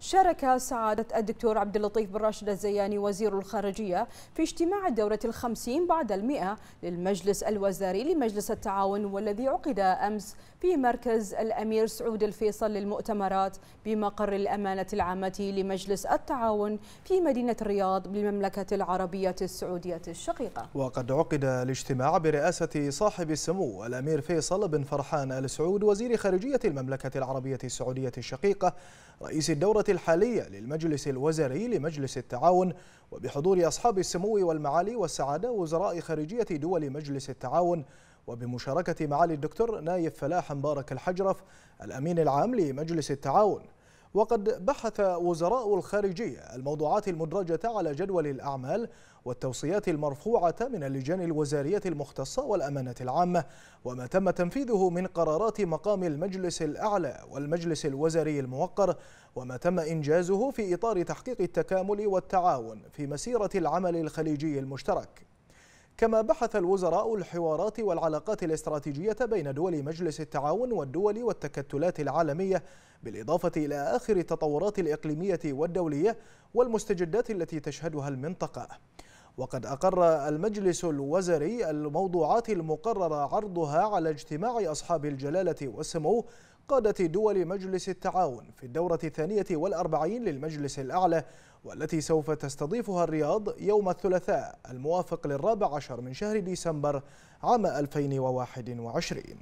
شارك سعادة الدكتور عبد اللطيف بن راشد الزياني وزير الخارجية في اجتماع الدورة الخمسين بعد المئة للمجلس الوزاري لمجلس التعاون والذي عقد أمس في مركز الأمير سعود الفيصل للمؤتمرات بمقر الأمانة العامة لمجلس التعاون في مدينة الرياض بالمملكة العربية السعودية الشقيقة وقد عقد الاجتماع برئاسة صاحب السمو الأمير فيصل بن فرحان آل سعود وزير خارجية المملكة العربية السعودية الشقيقة رئيس الدورة الحالية للمجلس الوزاري لمجلس التعاون وبحضور أصحاب السمو والمعالي والسعادة وزراء خارجية دول مجلس التعاون وبمشاركة معالي الدكتور نايف فلاح مبارك الحجرف الأمين العام لمجلس التعاون وقد بحث وزراء الخارجية الموضوعات المدرجة على جدول الأعمال والتوصيات المرفوعة من اللجان الوزارية المختصة والأمانة العامة وما تم تنفيذه من قرارات مقام المجلس الأعلى والمجلس الوزاري الموقر وما تم إنجازه في إطار تحقيق التكامل والتعاون في مسيرة العمل الخليجي المشترك كما بحث الوزراء الحوارات والعلاقات الاستراتيجية بين دول مجلس التعاون والدول والتكتلات العالمية بالإضافة إلى آخر التطورات الإقليمية والدولية والمستجدات التي تشهدها المنطقة وقد أقر المجلس الوزري الموضوعات المقرر عرضها على اجتماع أصحاب الجلالة والسمو قادة دول مجلس التعاون في الدورة الثانية والأربعين للمجلس الأعلى والتي سوف تستضيفها الرياض يوم الثلاثاء الموافق للرابع عشر من شهر ديسمبر عام 2021